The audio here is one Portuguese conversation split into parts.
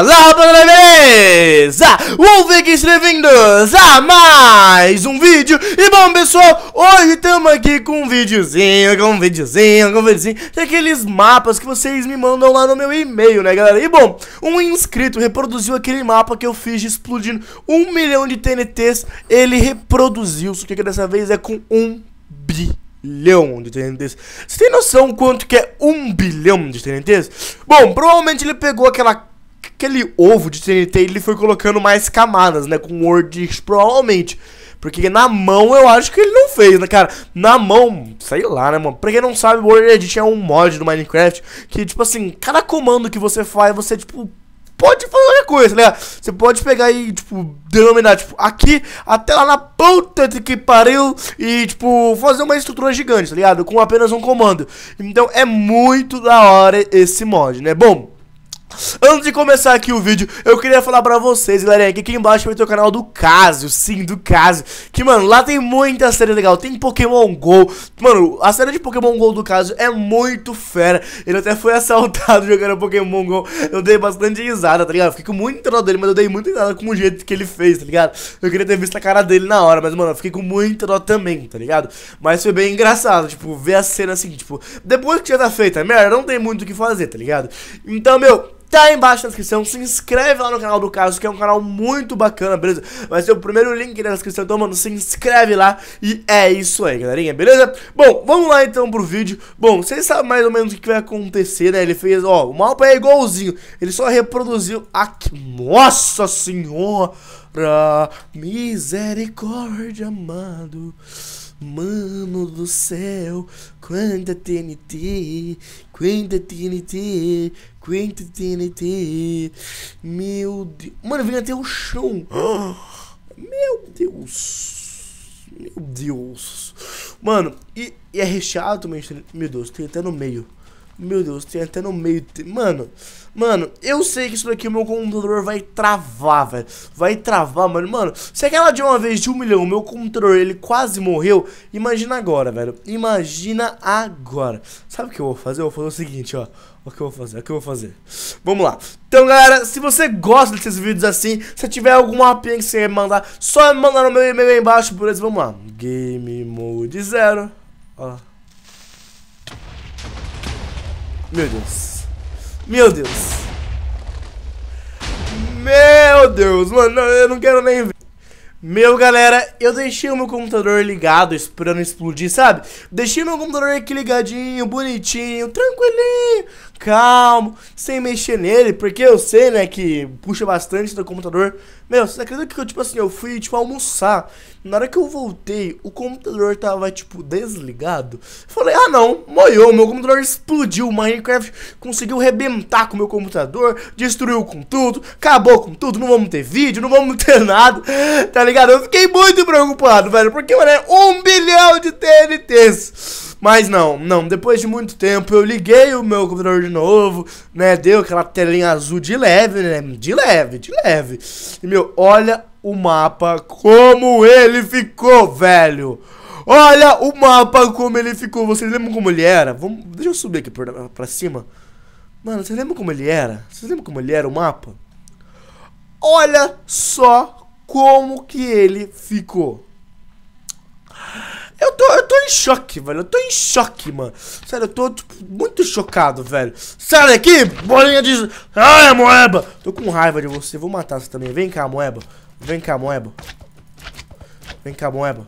Olá primeira vez! Ah, Wolfix bem-vindos a mais um vídeo E bom pessoal, hoje estamos aqui com um videozinho, com um videozinho, com um videozinho Daqueles mapas que vocês me mandam lá no meu e-mail, né galera? E bom, um inscrito reproduziu aquele mapa que eu fiz explodindo um milhão de TNTs Ele reproduziu, só que dessa vez é com um bi bilhão de TNTs. Você tem noção quanto que é um bilhão de TNTs? Bom, provavelmente ele pegou aquela aquele ovo de TNT ele foi colocando mais camadas, né? Com Word provavelmente. Porque na mão eu acho que ele não fez, né, cara? Na mão, sei lá, né, mano? Pra quem não sabe, o Word Edition é um mod do Minecraft que, tipo assim, cada comando que você faz, você, tipo, pode fazer qualquer coisa, né? Você pode pegar e, tipo, denominar, tipo, aqui até lá na ponta que pariu e, tipo, fazer uma estrutura gigante, tá ligado? Com apenas um comando. Então é muito da hora esse mod, né? Bom. Antes de começar aqui o vídeo, eu queria falar pra vocês, galerinha, que aqui embaixo vai ter o canal do Casio, sim, do Casio Que, mano, lá tem muita série legal, tem Pokémon GO Mano, a série de Pokémon GO do Casio é muito fera Ele até foi assaltado jogando Pokémon GO Eu dei bastante risada, tá ligado? Fiquei com muito dó dele, mas eu dei muita risada com o jeito que ele fez, tá ligado? Eu queria ter visto a cara dele na hora, mas, mano, eu fiquei com muita dó também, tá ligado? Mas foi bem engraçado, tipo, ver a cena assim, tipo Depois que já tá feita, merda, não tem muito o que fazer, tá ligado? Então, meu tá aí embaixo na descrição. Se inscreve lá no canal do Caso, que é um canal muito bacana, beleza? Vai ser o primeiro link na descrição, então, mano, se inscreve lá. E é isso aí, galerinha, beleza? Bom, vamos lá então pro vídeo. Bom, vocês sabem mais ou menos o que vai acontecer, né? Ele fez, ó, o mapa é igualzinho. Ele só reproduziu aqui. Nossa senhora! Misericórdia, amado. Mano do céu, quanta TNT, quanta TNT, quanta TNT. Meu Deus. Mano, vem até o chão. Meu Deus. Meu Deus. Mano, e, e é recheado também. Meu Deus, tem até no meio. Meu Deus, tem até no meio. Mano, mano, eu sei que isso daqui o meu computador vai travar, velho. Vai travar, mano. Mano, se aquela de uma vez de um milhão, o meu computador ele quase morreu, imagina agora, velho. Imagina agora. Sabe o que eu vou fazer? Eu vou fazer o seguinte, ó. O que eu vou fazer? O que eu vou fazer? Vamos lá. Então, galera, se você gosta desses vídeos assim, se tiver alguma apinha que você quer mandar, só mandar no meu e-mail aí embaixo, por isso, vamos lá. Game Mode Zero. Ó. Meu Deus. Meu Deus. Meu Deus, mano, eu não quero nem ver. Meu, galera, eu deixei o meu computador ligado, esperando explodir, sabe? Deixei meu computador aqui ligadinho, bonitinho, tranquilinho calmo, sem mexer nele, porque eu sei, né, que puxa bastante do computador. Meu, você acredita que eu, tipo assim, eu fui, tipo, almoçar. Na hora que eu voltei, o computador tava, tipo, desligado. falei, ah não, moiou, meu computador explodiu. Minecraft conseguiu rebentar com o meu computador, destruiu com tudo, acabou com tudo, não vamos ter vídeo, não vamos ter nada, tá ligado? Eu fiquei muito preocupado, velho, porque, mano, é um bilhão de TNTs. Mas não, não. Depois de muito tempo, eu liguei o meu computador de novo, né? Deu aquela telinha azul de leve, né? De leve, de leve. E, meu, olha o mapa como ele ficou, velho. Olha o mapa como ele ficou. Vocês lembram como ele era? Vamos, deixa eu subir aqui pra, pra cima. Mano, vocês lembram como ele era? Vocês lembram como ele era o mapa? Olha só como que ele ficou. Eu tô, eu tô em choque, velho. Eu tô em choque, mano. Sério, eu tô tipo, muito chocado, velho. Sai daqui, bolinha de. Ai, moeba! Tô com raiva de você. Vou matar você também. Vem cá, moeba. Vem cá, moeba. Vem cá, moeba.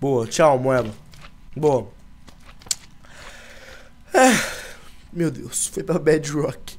Boa, tchau, moeba. Boa. É. Meu Deus, foi pra Bedrock.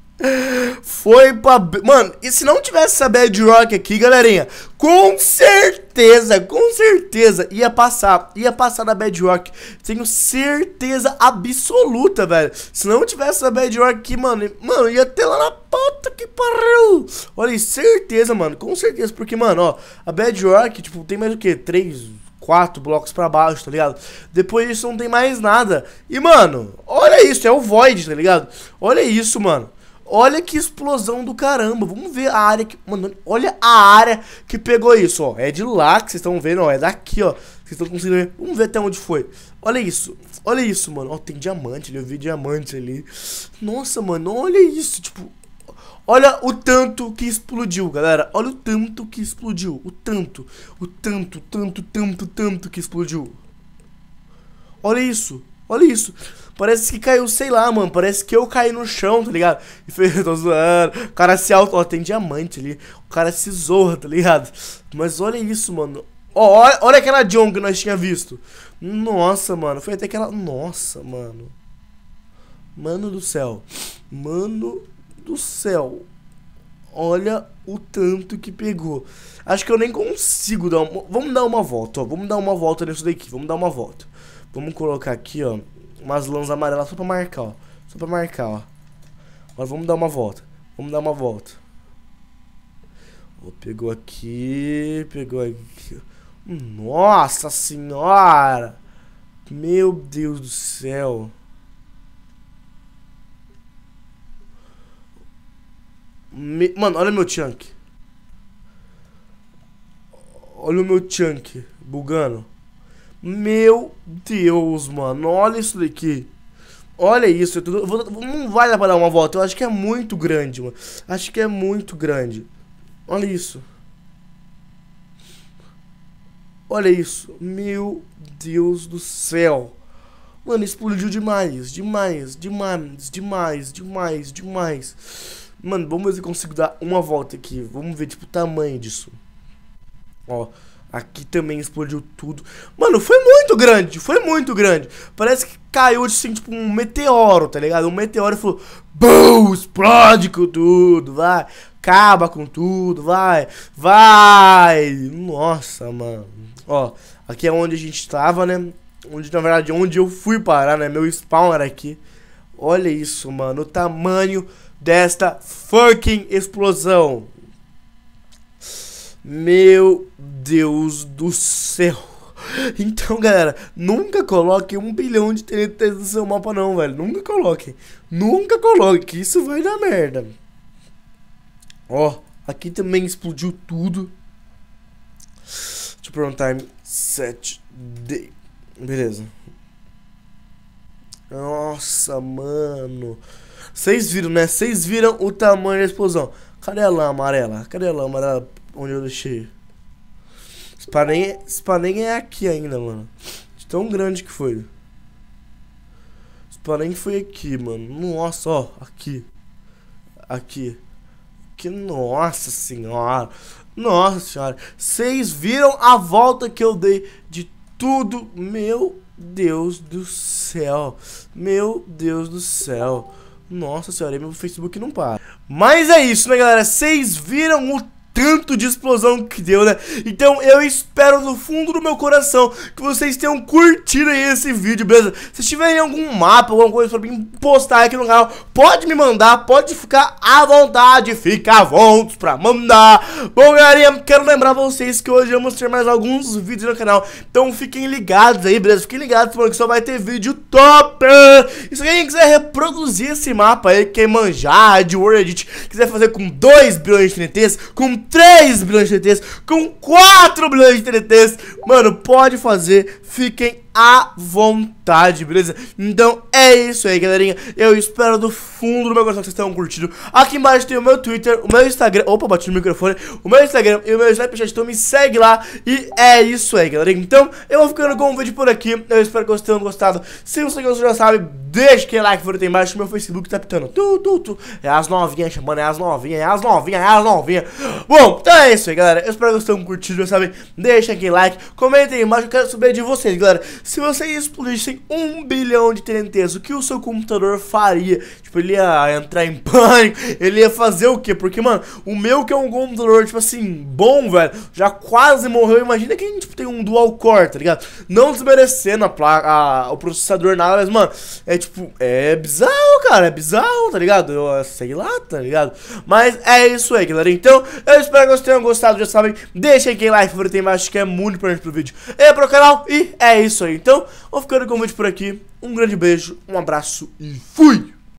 Foi pra. Mano, e se não tivesse essa bad rock aqui, galerinha, com certeza, com certeza ia passar. Ia passar na bad rock. Tenho certeza absoluta, velho. Se não tivesse essa bad rock aqui, mano, mano, ia ter lá na puta que pariu. Olha, certeza, mano, com certeza. Porque, mano, ó, a bad rock, tipo, tem mais o que? Três, quatro blocos para baixo, tá ligado? Depois disso não tem mais nada. E, mano, olha isso, é o Void, tá ligado? Olha isso, mano. Olha que explosão do caramba. Vamos ver a área que... Mano, olha a área que pegou isso, ó. É de lá que vocês estão vendo, ó. É daqui, ó. Vocês estão conseguindo ver. Vamos ver até onde foi. Olha isso. Olha isso, mano. Ó, tem diamante ali. Eu vi diamante ali. Nossa, mano. Olha isso. Tipo... Olha o tanto que explodiu, galera. Olha o tanto que explodiu. O tanto. O tanto, tanto, tanto, tanto que explodiu. Olha isso. Olha isso. Parece que caiu, sei lá, mano. Parece que eu caí no chão, tá ligado? E fez, tô zoando. O cara se auto. Ó, tem diamante ali. O cara se zorra, tá ligado? Mas olha isso, mano. Ó, olha, olha aquela John que nós tinha visto. Nossa, mano. Foi até aquela. Nossa, mano. Mano do céu. Mano do céu. Olha o tanto que pegou. Acho que eu nem consigo dar uma. Vamos dar uma volta, ó. Vamos dar uma volta nisso daqui. Vamos dar uma volta. Vamos colocar aqui, ó, umas lãs amarelas só pra marcar, ó. Só pra marcar, ó. Agora vamos dar uma volta. Vamos dar uma volta. pegou aqui, pegou aqui. Nossa senhora! Meu Deus do céu! Me... Mano, olha meu chunk. Olha o meu chunk bugando. Meu Deus, mano. Olha isso daqui. Olha isso. Tô... Vou... não vai dar pra dar uma volta. Eu acho que é muito grande, mano. Acho que é muito grande. Olha isso. Olha isso. Meu Deus do céu. Mano, explodiu demais. Demais, demais, demais, demais, demais. Mano, vamos ver se eu consigo dar uma volta aqui. Vamos ver, tipo, o tamanho disso. Ó. Aqui também explodiu tudo. Mano, foi muito grande, foi muito grande. Parece que caiu assim, tipo um meteoro, tá ligado? Um meteoro e falou: BUM! Explode com tudo, vai. Acaba com tudo, vai. Vai. Nossa, mano. Ó, aqui é onde a gente tava, né? Onde, na verdade, onde eu fui parar, né? Meu spawn era aqui. Olha isso, mano. O tamanho desta fucking explosão. Meu Deus do céu. Então, galera, nunca coloque um bilhão de tnt no seu mapa não, velho. Nunca coloque. Nunca coloque, que isso vai dar merda. Ó, aqui também explodiu tudo. Super on time 7D. Beleza. Nossa, mano. Vocês viram, né? Vocês viram o tamanho da explosão. Cadê a lã amarela? Cadê a lã amarela? onde eu deixei. Spaneng, é, Spaneng é aqui ainda, mano. De tão grande que foi. Spaneng foi aqui, mano. Nossa, ó, aqui. Aqui. Que nossa senhora. Nossa senhora. Vocês viram a volta que eu dei de tudo? Meu Deus do céu. Meu Deus do céu. Nossa senhora, meu Facebook não para. Mas é isso, né, galera? Vocês viram o tanto de explosão que deu, né? Então eu espero do fundo do meu coração que vocês tenham curtido esse vídeo, beleza? Se tiverem algum mapa, alguma coisa pra mim postar aqui no canal, pode me mandar, pode ficar à vontade, fica à vontade pra mandar. Bom, galerinha, quero lembrar vocês que hoje vamos ter mais alguns vídeos no canal, então fiquem ligados aí, beleza? Fiquem ligados, mano, que só vai ter vídeo top! E se alguém quiser reproduzir esse mapa aí, quer manjar de World Edit, quiser fazer com 2 bilhões de TNTs, com três bilhões de TNTs, com quatro bilhões de TNTs. Mano, pode fazer. Fiquem à vontade, beleza? Então é isso aí, galerinha. Eu espero do fundo do meu coração que vocês tenham curtido. Aqui embaixo tem o meu Twitter, o meu Instagram. Opa, bati no microfone. O meu Instagram e o meu Snapchat. Então me segue lá. E é isso aí, galerinha. Então eu vou ficando com o vídeo por aqui. Eu espero que vocês tenham gostado. Se você gostou, já sabe, deixa aquele like por aí embaixo. Meu Facebook tá pitando. Tu, tu, tu. É as novinhas chamando, é as novinhas, é as novinhas, é as novinhas. Bom, então é isso aí, galera. Eu espero que vocês tenham curtido, já sabe? Deixa aquele like. Comentem embaixo. Eu quero saber de vocês, galera. Se vocês explodissem um bilhão de TNTs, o que o seu computador faria? Tipo, ele ia entrar em pânico, ele ia fazer o quê? Porque, mano, o meu que é um computador, tipo assim, bom, velho, já quase morreu. Imagina quem tipo, tem um dual core, tá ligado? Não desmerecendo a placa, o processador, nada, mas, mano, é tipo, é bizarro, cara, é bizarro, tá ligado? Eu sei lá, tá ligado? Mas é isso aí, galera. Então, eu espero que vocês tenham gostado, já sabem. Deixem aquele like favorito aí embaixo, que é muito importante pro vídeo e pro canal. E é isso aí aí. Então, vou ficando com o vídeo por aqui. Um grande beijo, um abraço e fui!